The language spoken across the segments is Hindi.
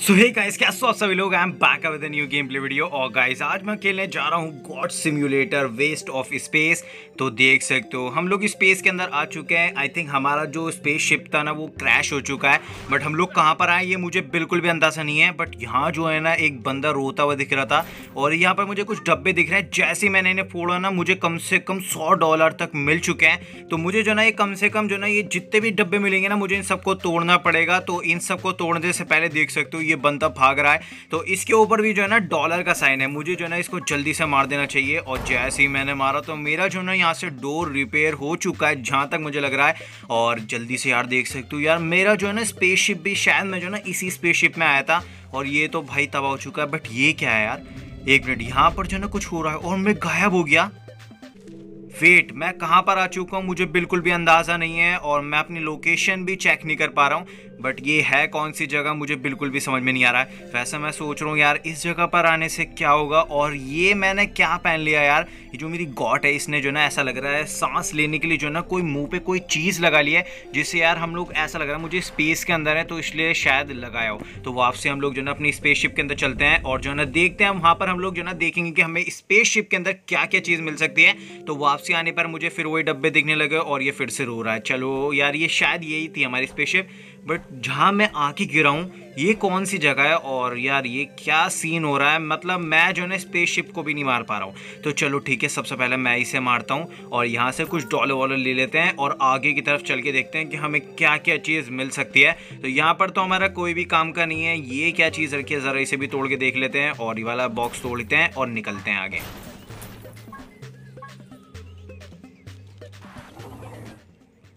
सो हे गाइस कैसे आप सभी लोग I am back with new game play video और गाइस आज मैं खेलने जा रहा हूँ god simulator west of space तो देख सकते हो हम लोग स्पेस के अंदर आ चुके हैं आई थिंक हमारा जो स्पेस शिप था ना वो क्रैश हो चुका है बट हम लोग कहाँ पर आए ये मुझे बिल्कुल भी अंदाजा नहीं है बट यहाँ जो है ना एक बंदा रोता हुआ दिख रहा था और यहाँ पर मुझे कुछ डब्बे दिख रहे हैं जैसे मैंने इन्हें फोड़ा ना मुझे कम से कम सौ डॉलर तक मिल चुके हैं तो मुझे जो ना ये कम से कम जो ना ये जितने भी डब्बे मिलेंगे ना मुझे इन सबको तोड़ना पड़ेगा तो इन सबको तोड़ने से पहले देख सकते हो ये बनता भाग रहा है तो इसके ऊपर भी जो है ना डॉलर का साइन है मुझे जो है ना इसको जल्दी से मार देना चाहिए और जैसे ही मैंने मारा तो मेरा जो है ना यहाँ से डोर रिपेयर हो चुका है जहाँ तक मुझे लग रहा है और जल्दी से यार देख सकती हूँ यार मेरा जो है ना स्पेसशिप भी शायद मैं जो है ना इसी स्पेसशिप में आया था और ये तो भाई तबाह हो चुका है बट ये क्या है यार एक मिनट यहाँ पर जो है ना कुछ हो रहा है और मैं गायब हो गया वेट मैं कहाँ पर आ चुका हूँ मुझे बिल्कुल भी अंदाज़ा नहीं है और मैं अपनी लोकेशन भी चेक नहीं कर पा रहा हूँ बट ये है कौन सी जगह मुझे बिल्कुल भी समझ में नहीं आ रहा है वैसे मैं सोच रहा हूँ यार इस जगह पर आने से क्या होगा और ये मैंने क्या पहन लिया यार ये जो मेरी गॉट है इसने जो ना ऐसा लग रहा है सांस लेने के लिए जो ना कोई मुंह पे कोई चीज़ लगा ली है जिससे यार हम लोग ऐसा लग रहा है मुझे स्पेस के अंदर है तो इसलिए शायद लगाया हो तो वापसी हम लोग जो ना अपनी स्पेस के अंदर चलते हैं और जो ना देखते हैं वहाँ पर हम लोग जो ना देखेंगे कि हमें स्पेस के अंदर क्या क्या चीज़ मिल सकती है तो वापसी आने पर मुझे फिर वही डब्बे दिखने लगे और ये फिर से रो रहा है चलो यार ये शायद यही थी हमारी स्पेसशिप बट जहाँ मैं आके गिरा हूँ ये कौन सी जगह है और यार ये क्या सीन हो रहा है मतलब मैं जो है ना स्पेसशिप को भी नहीं मार पा रहा हूँ तो चलो ठीक है सबसे पहले मैं इसे मारता हूँ और यहाँ से कुछ डॉलर वॉलर ले लेते हैं और आगे की तरफ चल के देखते हैं कि हमें क्या क्या चीज़ मिल सकती है तो यहाँ पर तो हमारा कोई भी काम का नहीं है ये क्या चीज़ रखी है ज़रा इसे भी तोड़ के देख लेते हैं और ये वाला बॉक्स तोड़ते हैं और निकलते हैं आगे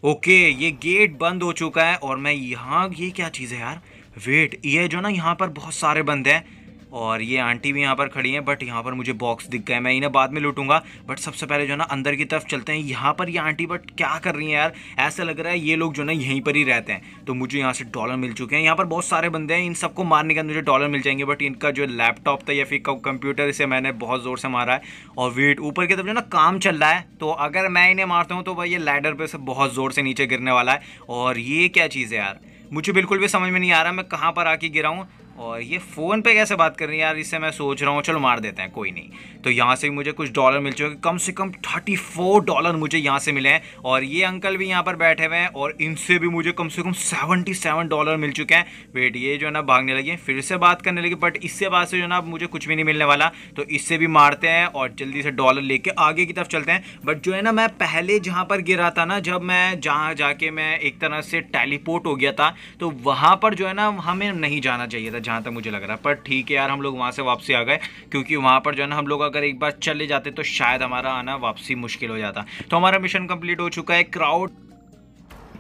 ओके ये गेट बंद हो चुका है और मैं यहाँ ये क्या चीज़ है यार वेट ये जो ना यहाँ पर बहुत सारे बंदे हैं और ये आंटी भी यहाँ पर खड़ी हैं बट यहाँ पर मुझे बॉक्स दिख गए मैं इन्हें बाद में लूटूंगा बट सबसे पहले जो है ना अंदर की तरफ चलते हैं यहाँ पर ये आंटी बट क्या कर रही हैं यार ऐसा लग रहा है ये लोग जो ना यहीं पर ही रहते हैं तो मुझे यहाँ से डॉलर मिल चुके हैं यहाँ पर बहुत सारे बंदे हैं इन सबको मारने के अंदर मुझे डॉलर मिल जाएंगे बट इनका जो लैपटॉप था या फिर कंप्यूटर इसे मैंने बहुत ज़ोर से मारा है और वेट ऊपर की तरफ जो ना काम चल रहा है तो अगर मैं इन्हें मारता हूँ तो भाई ये लैडर पर से बहुत ज़ोर से नीचे गिरने वाला है और ये क्या चीज़ है यार मुझे बिल्कुल भी समझ में नहीं आ रहा मैं कहाँ पर आके गिरा हूँ और ये फ़ोन पे कैसे बात कर रही है यार इससे मैं सोच रहा हूँ चलो मार देते हैं कोई नहीं तो यहाँ से भी मुझे कुछ डॉलर मिल चुके कम से कम थर्टी फोर डॉलर मुझे यहाँ से मिले हैं और ये अंकल भी यहाँ पर बैठे हुए हैं और इनसे भी मुझे कम से कम सेवेंटी सेवन डॉलर मिल चुके हैं वेट ये जो है ना भागने लगे फिर से बात करने लगी बट इससे बात से जो ना मुझे कुछ भी नहीं मिलने वाला तो इससे भी मारते हैं और जल्दी से डॉलर लेके आगे की तरफ चलते हैं बट जो है ना मैं पहले जहाँ पर गिरा था ना जब मैं जहाँ जाके मैं एक तरह से टेलीपोर्ट हो गया था तो वहाँ पर जो है ना हमें नहीं जाना चाहिए था जहाँ तक मुझे लग रहा है पर ठीक है यार हम लोग वहाँ से वापसी आ गए क्योंकि वहाँ पर जो है ना हम लोग अगर एक बार चले जाते तो शायद हमारा आना वापसी मुश्किल हो जाता तो हमारा मिशन कम्प्लीट हो चुका है क्राउड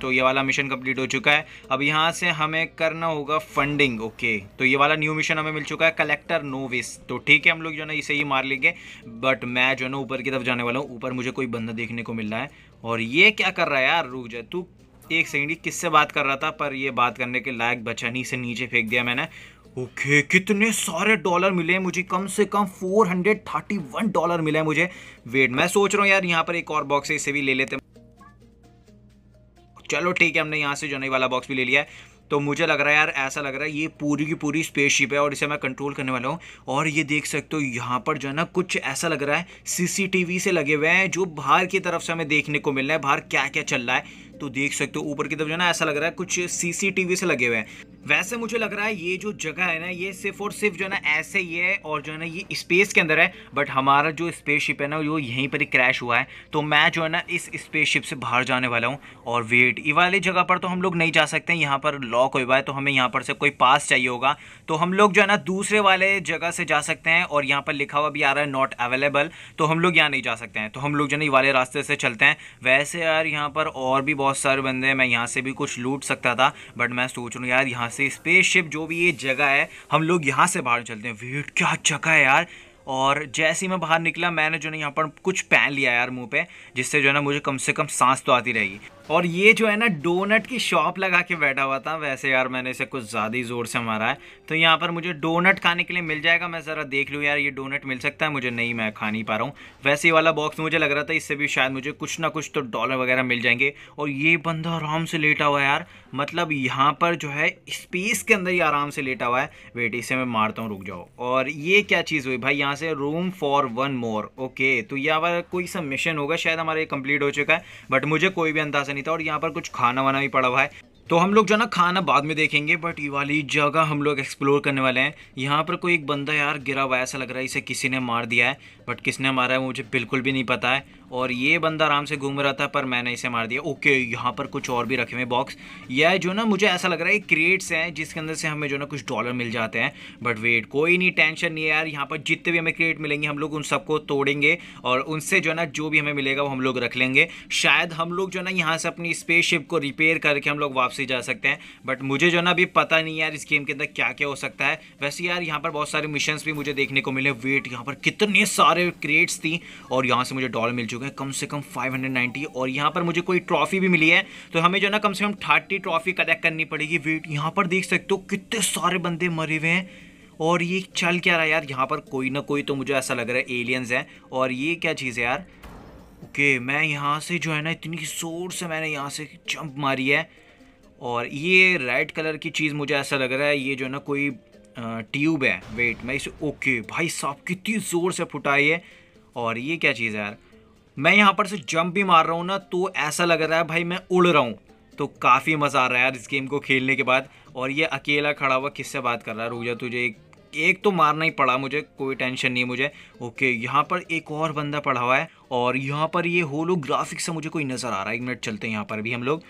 तो ये वाला मिशन कंप्लीट हो चुका है अब यहाँ से हमें करना होगा फंडिंग ओके तो ये वाला न्यू मिशन हमें मिल चुका है कलेक्टर नोविस तो ठीक है हम लोग जो ना इसे ही मार लेंगे बट मैं जो ना ऊपर की तरफ जाने वाला हूँ ऊपर मुझे कोई बंदा देखने को मिल रहा है और ये क्या कर रहा है यार रुक जाए तू एक सेकेंड किससे बात कर रहा था पर यह बात करने के लायक बचा नहीं से नीचे फेंक दिया मैंने ओके okay, कितने सारे डॉलर मिले हैं मुझे कम से कम 431 डॉलर मिले मुझे वेट मैं सोच रहा हूँ यार यहाँ पर एक और बॉक्स है इसे भी ले लेते चलो ठीक है हमने यहाँ से नई वाला बॉक्स भी ले लिया है तो मुझे लग रहा है यार ऐसा लग रहा है ये पूरी की पूरी स्पेसशिप है और इसे मैं कंट्रोल करने वाला हूँ और ये देख सकते हो यहाँ पर जो है ना कुछ ऐसा लग रहा है सीसीटीवी से लगे हुए हैं जो बाहर की तरफ से हमें देखने को मिल रहा है बाहर क्या क्या चल रहा है तो देख सकते हो ऊपर की तरफ जो ना ऐसा लग रहा है कुछ सीसीटीवी से लगे हुए हैं वैसे मुझे लग रहा है ये जो जगह है ना ये सिर्फ और सिर्फ जो है ना ऐसे ही है और जो है ना ये स्पेस के अंदर है बट हमारा जो स्पेसशिप है ना वो यहीं पर ही क्रैश हुआ है तो मैं जो है ना इस स्पेसशिप से बाहर जाने वाला हूँ और वेट ये वाली जगह पर तो हम लोग नहीं जा सकते हैं यहाँ पर लॉक हुआ है तो हमें यहाँ पर से कोई पास चाहिए होगा तो हम लोग जो है ना दूसरे वाले जगह से जा सकते हैं और यहाँ पर लिखा हुआ भी आ रहा है नॉट अवेलेबल तो हम लोग यहाँ नहीं जा सकते हैं तो हम लोग जो है ना ये वाले रास्ते से चलते हैं वैसे यार यहाँ पर और भी बहुत सारे बंदे हैं मैं यहाँ से भी कुछ लूट सकता था बट मैं सोच रहा हूँ यार यहाँ से स्पेसशिप जो भी ये जगह है हम लोग यहाँ से बाहर चलते हैं वेट क्या जगह है यार और जैसे ही मैं बाहर निकला मैंने जो है यहाँ पर कुछ पहन लिया यार मुंह पे जिससे जो है ना मुझे कम से कम सांस तो आती रहेगी और ये जो है ना डोनट की शॉप लगा के बैठा हुआ था वैसे यार मैंने इसे कुछ ज़्यादा ही ज़ोर से मारा है तो यहाँ पर मुझे डोनट खाने के लिए मिल जाएगा मैं ज़रा देख लूँ यार ये डोनट मिल सकता है मुझे नहीं मैं खा नहीं पा रहा हूँ वैसे वाला बॉक्स मुझे लग रहा था इससे भी शायद मुझे कुछ ना कुछ तो डॉलर वगैरह मिल जाएंगे और ये बंदा आराम से लेटा हुआ है यार मतलब यहाँ पर जो है स्पेस के अंदर ही आराम से लेटा हुआ है वेट इसे मैं मारता हूँ रुक जाओ और ये क्या चीज़ हुई भाई यहाँ से room for one more okay तो यहाँ पर कोई सा मिशन होगा शायद हमारा ये कंप्लीट हो चुका है बट मुझे कोई भी अंदाजा नहीं था और यहाँ पर कुछ खाना वाना भी पड़ा हुआ है तो हम लोग जो ना खाना बाद में देखेंगे बट ये वाली जगह हम लोग एक्सप्लोर करने वाले हैं यहाँ पर कोई एक बंदा यार गिरा हुआ ऐसा लग रहा है इसे किसी ने मार दिया है बट किसने मारा है मुझे बिल्कुल भी नहीं पता है और ये बंदा आराम से घूम रहा था पर मैंने इसे मार दिया ओके यहाँ पर कुछ और भी रखे हुए बॉक्स यह जो ना मुझे ऐसा लग रहा है क्रिएट्स हैं जिसके अंदर से हमें जो ना कुछ डॉलर मिल जाते हैं बट वेट कोई नहीं टेंशन नहीं है यार यहाँ पर जितने भी हमें क्रिएट मिलेंगे हम लोग उन सबको तोड़ेंगे और उनसे जो है ना जो भी हमें मिलेगा वो हम लोग रख लेंगे शायद हम लोग जो ना यहाँ से अपनी स्पेस को रिपेयर करके हम लोग वापसी जा सकते हैं बट मुझे जो ना अभी पता नहीं यार इस गेम के अंदर क्या क्या हो सकता है वैसे यार यहाँ पर बहुत सारे मिशन भी मुझे देखने को मिले वेट यहाँ पर कितने सारे सारे क्रेट्स थी और यहाँ से मुझे डॉलर मिल चुके हैं कम से कम 590 और यहाँ पर मुझे कोई ट्रॉफी भी मिली है तो हमें जो है ना कम से कम थर्टी ट्रॉफी कलेक्ट करनी पड़ेगी वेट यहाँ पर देख सकते हो कितने सारे बंदे मरे हुए हैं और ये चल क्या रहा है यार यहाँ पर कोई ना कोई तो मुझे ऐसा लग रहा है एलियंस हैं और ये क्या चीज़ है यार ओके मैं यहाँ से जो है ना इतनी जोर से मैंने यहाँ से जंप मारी है और ये रेड कलर की चीज़ मुझे ऐसा लग रहा है ये जो है ना कोई ट्यूब है वेट मैं इसे ओके भाई साहब कितनी ज़ोर से फुटाई है और ये क्या चीज़ है यार मैं यहाँ पर से जंप भी मार रहा हूँ ना तो ऐसा लग रहा है भाई मैं उड़ रहा हूँ तो काफ़ी मज़ा आ रहा है यार इस गेम को खेलने के बाद और ये अकेला खड़ा हुआ किससे बात कर रहा है रूजा तुझे एक एक तो मारना ही पड़ा मुझे कोई टेंशन नहीं मुझे ओके यहाँ पर एक और बंदा पड़ा हुआ है और यहाँ पर ये होलो ग्राफिक्स से मुझे कोई नज़र आ रहा है एक मिनट चलते हैं यहाँ पर भी हम लोग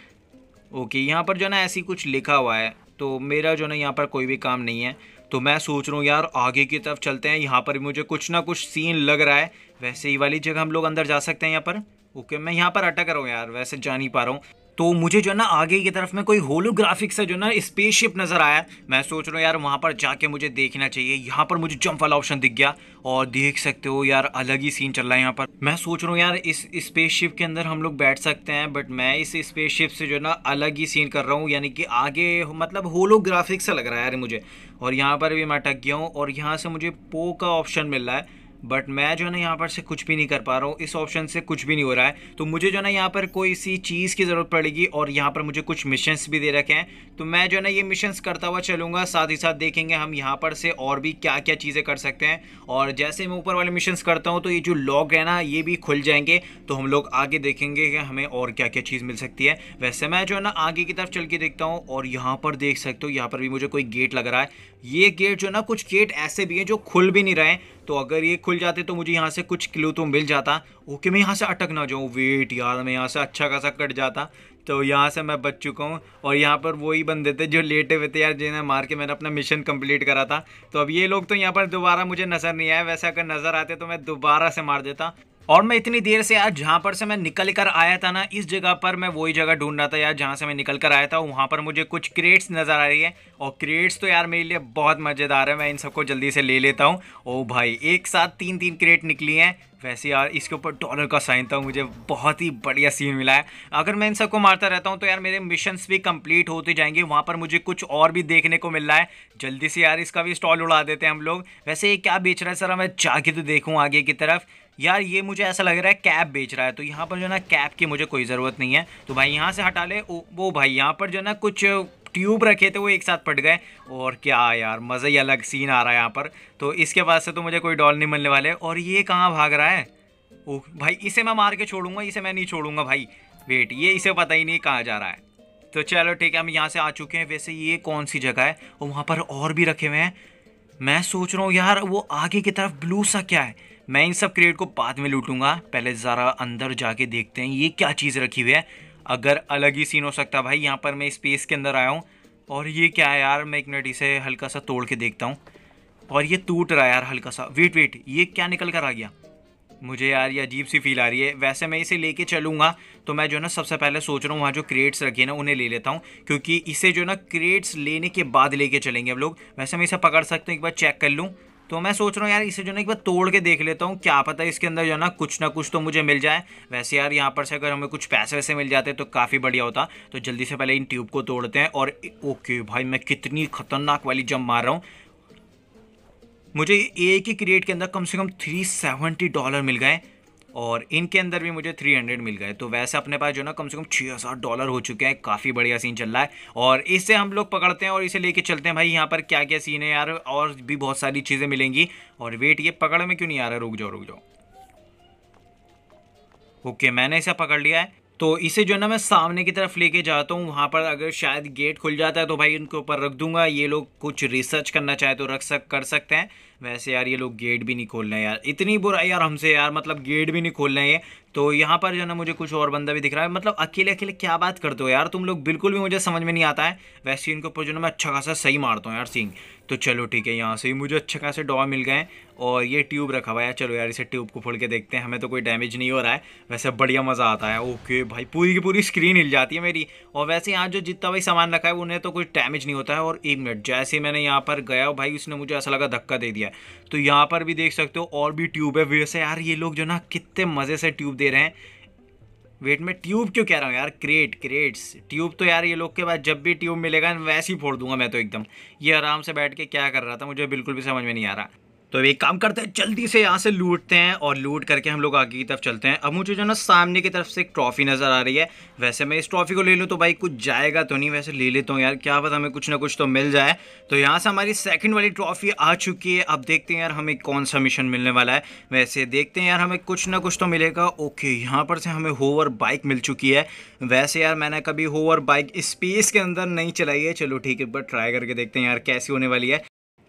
ओके यहाँ पर जो है ना ऐसी कुछ लिखा हुआ है तो मेरा जो है ना यहाँ पर कोई भी काम नहीं है तो मैं सोच रहा हूँ यार आगे की तरफ चलते हैं यहाँ पर मुझे कुछ ना कुछ सीन लग रहा है वैसे ही वाली जगह हम लोग अंदर जा सकते हैं यहाँ पर ओके मैं यहाँ पर अटक रहा हूँ यार वैसे जा नहीं पा रहा हूँ तो मुझे जो है ना आगे की तरफ में कोई होलोग्राफिक सा जो ना स्पेसशिप नज़र आया मैं सोच रहा हूँ यार वहाँ पर जाके मुझे देखना चाहिए यहाँ पर मुझे जंप वाला ऑप्शन दिख गया और देख सकते हो यार अलग ही सीन चल रहा है यहाँ पर मैं सोच रहा हूँ यार इस स्पेसशिप के अंदर हम लोग बैठ सकते हैं बट मैं इस स्पेसशिप से जो ना अलग ही सीन कर रहा हूँ यानी कि आगे मतलब होलोग्राफिक सा लग रहा है यार मुझे और यहाँ पर भी मैं अटक गया हूँ और यहाँ से मुझे पो का ऑप्शन मिल रहा है बट मैं जो है ना यहाँ पर से कुछ भी नहीं कर पा रहा हूँ इस ऑप्शन से कुछ भी नहीं हो रहा है तो मुझे जो है ना यहाँ पर कोई सी चीज़ की ज़रूरत पड़ेगी और यहाँ पर मुझे कुछ मिशंस भी दे रखे हैं तो मैं जो है ना ये मिशंस करता हुआ चलूँगा साथ ही साथ देखेंगे हम यहाँ पर से और भी क्या क्या चीज़ें कर सकते हैं और जैसे मैं ऊपर वाले मिशन करता हूँ तो ये जो लॉक है ना ये भी खुल जाएंगे तो हम लोग आगे देखेंगे कि हमें और क्या क्या चीज़ मिल सकती है वैसे मैं जो है ना आगे की तरफ चल के देखता हूँ और यहाँ पर देख सकते हो यहाँ पर भी मुझे कोई गेट लग रहा है ये गेट जो है ना कुछ गेट ऐसे भी हैं जो खुल भी नहीं रहे हैं तो अगर ये खुल जाते तो मुझे यहाँ से कुछ किलो तो मिल जाता ओके मैं यहाँ से अटक ना जाऊँ वेट यार मैं यहाँ से अच्छा खासा कट जाता तो यहाँ से मैं बच चुका हूँ और यहाँ पर वही बंदे थे जो लेटे हुए थे यार जिन्हें मार के मैंने अपना मिशन कंप्लीट करा था तो अब ये लोग तो यहाँ पर दोबारा मुझे नज़र नहीं आया वैसे अगर नज़र आते तो मैं दोबारा से मार देता और मैं इतनी देर से आज जहाँ पर से मैं निकल कर आया था ना इस जगह पर मैं वही जगह ढूंढ रहा था यार जहाँ से मैं निकल कर आया था वहाँ पर मुझे कुछ क्रेट्स नज़र आ रही है और क्रेट्स तो यार मेरे लिए बहुत मज़ेदार है मैं इन सबको जल्दी से ले लेता हूँ ओ भाई एक साथ तीन तीन क्रेट निकली हैं वैसे यार इसके ऊपर डॉलर का साइन था मुझे बहुत ही बढ़िया सीन मिला है अगर मैं इन सबको मारता रहता हूँ तो यार मेरे मिशंस भी कंप्लीट होते जाएंगे वहाँ पर मुझे कुछ और भी देखने को मिल रहा है जल्दी से यार इसका भी स्टॉल उड़ा देते हैं हम लोग वैसे ये क्या बेच रहा है सर मैं जाके तो देखूँ आगे की तरफ यार ये मुझे ऐसा लग रहा है कैप बेच रहा है तो यहाँ पर जो है ना कैप की मुझे कोई ज़रूरत नहीं है तो भाई यहाँ से हटा ले ओ, वो भाई यहाँ पर जो है ना कुछ ट्यूब रखे थे वो एक साथ पट गए और क्या यार मज़ा ही अलग सीन आ रहा है यहाँ पर तो इसके बाद से तो मुझे कोई डॉल नहीं मिलने वाले और ये कहाँ भाग रहा है ओ भाई इसे मैं मार के छोड़ूंगा इसे मैं नहीं छोड़ूंगा भाई वेट ये इसे पता ही नहीं कहाँ जा रहा है तो चलो ठीक है हम यहाँ से आ चुके हैं वैसे ये कौन सी जगह है और वहाँ पर और भी रखे हुए हैं मैं सोच रहा हूँ यार वो आगे की तरफ ब्लू सा क्या है मैं इन सब क्रेट को बाद में लूटूंगा पहले ज़रा अंदर जाके देखते हैं ये क्या चीज़ रखी हुई है अगर अलग ही सीन हो सकता है भाई यहाँ पर मैं स्पेस के अंदर आया हूँ और ये क्या है यार मैं एक मिनट इसे हल्का सा तोड़ के देखता हूँ और ये टूट रहा है यार हल्का सा वेट वेट ये क्या निकल कर आ गया मुझे यार ये अजीब सी फील आ रही है वैसे मैं इसे लेके चलूँगा तो मैं जो है ना सबसे पहले सोच रहा हूँ वहाँ जो क्रेट्स रखे ना उन्हें ले लेता हूँ क्योंकि इसे जो है ना क्रेट्स लेने के बाद लेके चलेंगे हम लोग वैसे मैं इसे पकड़ सकता हूँ एक बार चेक कर लूँ तो मैं सोच रहा हूँ यार इसे जो ना एक बार तोड़ के देख लेता हूँ क्या पता इसके अंदर जो है ना कुछ ना कुछ तो मुझे मिल जाए वैसे यार यहाँ पर से अगर हमें कुछ पैसे वैसे मिल जाते तो काफ़ी बढ़िया होता तो जल्दी से पहले इन ट्यूब को तोड़ते हैं और ओके भाई मैं कितनी खतरनाक वाली जम मार रहा हूँ मुझे एक ही क्रिएट के अंदर कम से कम थ्री सेवेंटी डॉलर मिल गए और इनके अंदर भी मुझे 300 मिल गए तो वैसे अपने पास जो ना कम से कम 6000 डॉलर हो चुके हैं काफ़ी बढ़िया सीन चल रहा है और इससे हम लोग पकड़ते हैं और इसे लेके चलते हैं भाई यहाँ पर क्या क्या सीन है यार और भी बहुत सारी चीज़ें मिलेंगी और वेट ये पकड़ में क्यों नहीं आ रहा रुक जाओ रुक जाओ ओके मैंने इसे पकड़ लिया है तो इसे जो है ना मैं सामने की तरफ लेके जाता हूँ वहाँ पर अगर शायद गेट खुल जाता है तो भाई इनके ऊपर रख दूंगा ये लोग कुछ रिसर्च करना चाहे तो रख सक कर सकते हैं वैसे यार ये लोग गेट भी नहीं खोल रहे हैं यार इतनी बुराई यार हमसे यार मतलब गेट भी नहीं खोल रहे हैं तो यहाँ पर जो है ना मुझे कुछ और बंदा भी दिख रहा है मतलब अकेले अकेले क्या बात करते हो यार तुम लोग बिल्कुल भी मुझे समझ में नहीं आता है वैसे इनके ऊपर जो ना मैं अच्छा खासा सही मारता हूँ यार सिंह तो चलो ठीक है यहाँ से ही मुझे अच्छे खासे डॉ मिल गए और ये ट्यूब रखा हुआ है चलो यार इसे ट्यूब को फोड़ के देखते हैं हमें तो कोई डैमेज नहीं हो रहा है वैसे बढ़िया मज़ा आता है ओके भाई पूरी की पूरी स्क्रीन हिल जाती है मेरी और वैसे यहाँ जो जितना भाई सामान रखा है उन्हें तो कोई डैमेज नहीं होता है और एक मिनट जैसे मैंने यहाँ पर गया भाई उसने मुझे ऐसा लगा धक्का दे दिया है तो यहाँ पर भी देख सकते हो और भी ट्यूब है वैसे यार ये लोग जो ना कितने मज़े से ट्यूब दे रहे हैं वेट में ट्यूब क्यों कह रहा हूँ यार क्रेट क्रेट्स ट्यूब तो यार ये लोग के पास जब भी ट्यूब मिलेगा वैसे ही फोड़ दूंगा मैं तो एकदम ये आराम से बैठ के क्या कर रहा था मुझे बिल्कुल भी समझ में नहीं आ रहा तो एक काम करते हैं जल्दी से यहाँ से लूटते हैं और लूट करके हम लोग आगे की तरफ चलते हैं अब मुझे जो ना सामने की तरफ से एक ट्रॉफी नज़र आ रही है वैसे मैं इस ट्रॉफी को ले लूँ तो भाई कुछ जाएगा तो नहीं वैसे ले लेता हूँ यार क्या पता हमें कुछ ना कुछ तो मिल जाए तो यहाँ से हमारी सेकंड वाली ट्रॉफी आ चुकी है अब देखते हैं यार हमें कौन सा मिशन मिलने वाला है वैसे देखते हैं यार हमें कुछ ना कुछ तो मिलेगा ओके यहाँ पर से हमें होवर बाइक मिल चुकी है वैसे यार मैंने कभी होवर बाइक स्पेस के अंदर नहीं चलाई है चलो ठीक है बट ट्राई करके देखते हैं यार कैसी होने वाली है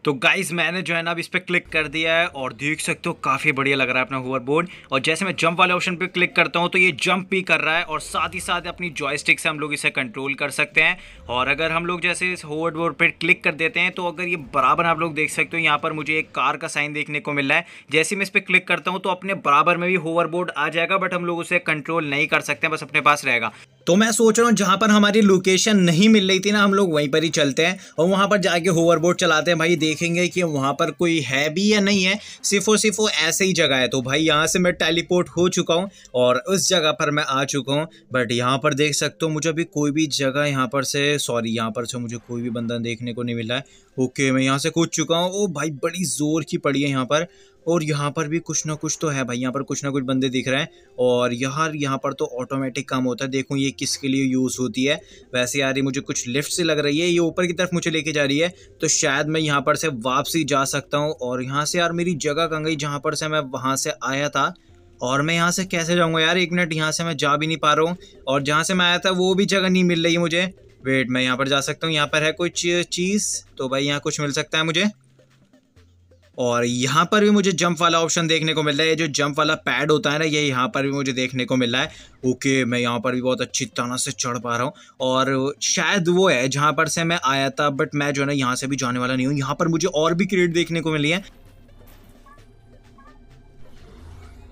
तो गाइज मैंने जो है ना अब इस पर क्लिक कर दिया है और देख सकते हो काफ़ी बढ़िया लग रहा है अपना होवर बोर्ड और जैसे मैं जंप वाले ऑप्शन पे क्लिक करता हूँ तो ये जंप भी कर रहा है और साथ ही साथ अपनी जॉयस्टिक से हम लोग इसे कंट्रोल कर सकते हैं और अगर हम लोग जैसे इस होवर बोर्ड पर क्लिक कर देते हैं तो अगर ये बराबर आप लोग देख सकते हो यहाँ पर मुझे एक कार का साइन देखने को मिल रहा है जैसे मैं इस पर क्लिक करता हूँ तो अपने बराबर में भी होवर बोर्ड आ जाएगा बट हम लोग उसे कंट्रोल नहीं कर सकते बस अपने पास रहेगा तो मैं सोच रहा हूँ जहाँ पर हमारी लोकेशन नहीं मिल रही थी ना हम लोग वहीं पर ही चलते हैं और वहाँ पर जाके होवर बोर्ड चलाते हैं भाई देख देखेंगे कि वहाँ पर कोई है भी या नहीं है सिर्फ और सिर्फ वो ऐसे ही जगह है तो भाई यहाँ से मैं टेलीपोर्ट हो चुका हूँ और उस जगह पर मैं आ चुका हूँ बट यहाँ पर देख सकते हो मुझे अभी कोई भी जगह यहाँ पर से सॉरी यहाँ पर से मुझे कोई भी बंदा देखने को नहीं मिला है ओके मैं यहाँ से कूद चुका हूँ ओ भाई बड़ी ज़ोर की पड़ी है यहाँ पर और यहाँ पर भी कुछ ना कुछ तो है भाई यहाँ पर कुछ ना कुछ बंदे दिख रहे हैं और यार यहाँ पर तो ऑटोमेटिक काम होता है देखो ये किसके लिए यूज़ होती है वैसे यार ये मुझे कुछ लिफ्ट से लग रही है ये ऊपर की तरफ मुझे लेके जा रही है तो शायद मैं यहाँ पर से वापसी जा सकता हूँ और यहाँ से यार मेरी जगह कहाँ गई जहाँ पर से मैं वहाँ से आया था और मैं यहाँ से कैसे जाऊँगा यार एक मिनट यहाँ से मैं जा भी नहीं पा रहा हूँ और जहाँ से मैं आया था वो भी जगह नहीं मिल रही मुझे वेट मैं यहाँ पर जा सकता हूँ यहाँ पर है कुछ चीज़ तो भाई यहाँ कुछ मिल सकता है मुझे और यहाँ पर भी मुझे जंप वाला ऑप्शन देखने को मिल रहा है जो जंप वाला पैड होता है ना ये यहाँ पर भी मुझे देखने को मिल रहा है ओके मैं यहाँ पर भी बहुत अच्छी तरह से चढ़ पा रहा हूँ और शायद वो है जहाँ पर से मैं आया था बट मैं जो है ना यहाँ से भी जाने वाला नहीं हूँ यहाँ पर मुझे और भी क्रेट देखने को मिली है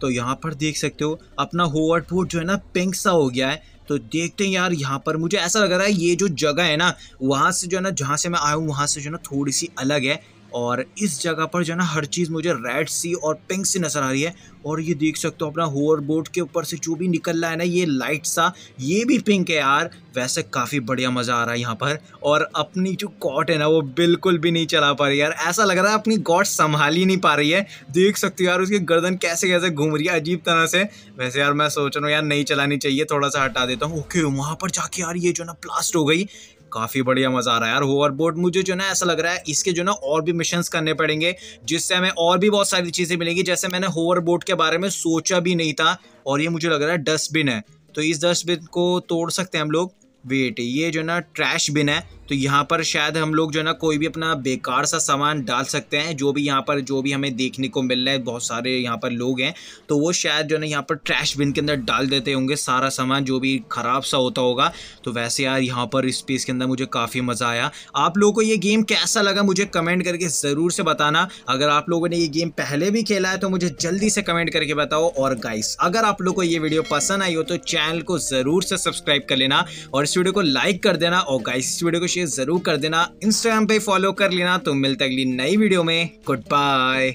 तो यहाँ पर देख सकते हो अपना होवर्ड फोट जो है ना पिंक सा हो गया है तो देखते हैं यार यहाँ पर मुझे ऐसा लग रहा है ये जो जगह है ना वहाँ से जो है ना जहाँ से मैं आया हूँ वहाँ से जो है ना थोड़ी सी अलग है और इस जगह पर जो है ना हर चीज़ मुझे रेड सी और पिंक सी नज़र आ रही है और ये देख सकते हो अपना होवर बोर्ड के ऊपर से जो भी निकल रहा है ना ये लाइट सा ये भी पिंक है यार वैसे काफ़ी बढ़िया मज़ा आ रहा है यहाँ पर और अपनी जो कॉट है ना वो बिल्कुल भी नहीं चला पा रही यार ऐसा लग रहा है अपनी गॉट संभाल ही नहीं पा रही है देख सकते हो यार उसकी गर्दन कैसे कैसे घूम रही है अजीब तरह से वैसे यार मैं सोच रहा हूँ यार नहीं चलानी चाहिए थोड़ा सा हटा देता हूँ ओके वहाँ पर जाके यार ये जो ना ब्लास्ट हो गई काफ़ी बढ़िया मज़ा आ रहा है यार होवरबोर्ड मुझे जो ना ऐसा लग रहा है इसके जो ना और भी मिशन करने पड़ेंगे जिससे हमें और भी बहुत सारी चीज़ें मिलेंगी जैसे मैंने होवरबोर्ड के बारे में सोचा भी नहीं था और ये मुझे लग रहा है डस्टबिन है तो इस डस्टबिन को तोड़ सकते हैं हम लोग वेट ये जो ना ट्रैश बिन है तो यहाँ पर शायद हम लोग जो है ना कोई भी अपना बेकार सा सामान डाल सकते हैं जो भी यहाँ पर जो भी हमें देखने को मिल रहा है बहुत सारे यहाँ पर लोग हैं तो वो शायद जो है ना यहाँ पर ट्रैश बिन के अंदर डाल देते होंगे सारा सामान जो भी ख़राब सा होता होगा तो वैसे यार यहाँ पर इस स्पेस के अंदर मुझे काफ़ी मज़ा आया आप लोगों को ये गेम कैसा लगा मुझे कमेंट करके ज़रूर से बताना अगर आप लोगों ने ये गेम पहले भी खेला है तो मुझे जल्दी से कमेंट करके बताओ और गाइस अगर आप लोग को ये वीडियो पसंद आई हो तो चैनल को ज़रूर से सब्सक्राइब कर लेना और इस वीडियो को लाइक कर देना और गाइस इस वीडियो को शेयर जरूर कर देना इंस्टाग्राम पे फॉलो कर लेना तो मिलते अगली नई वीडियो में गुड बाय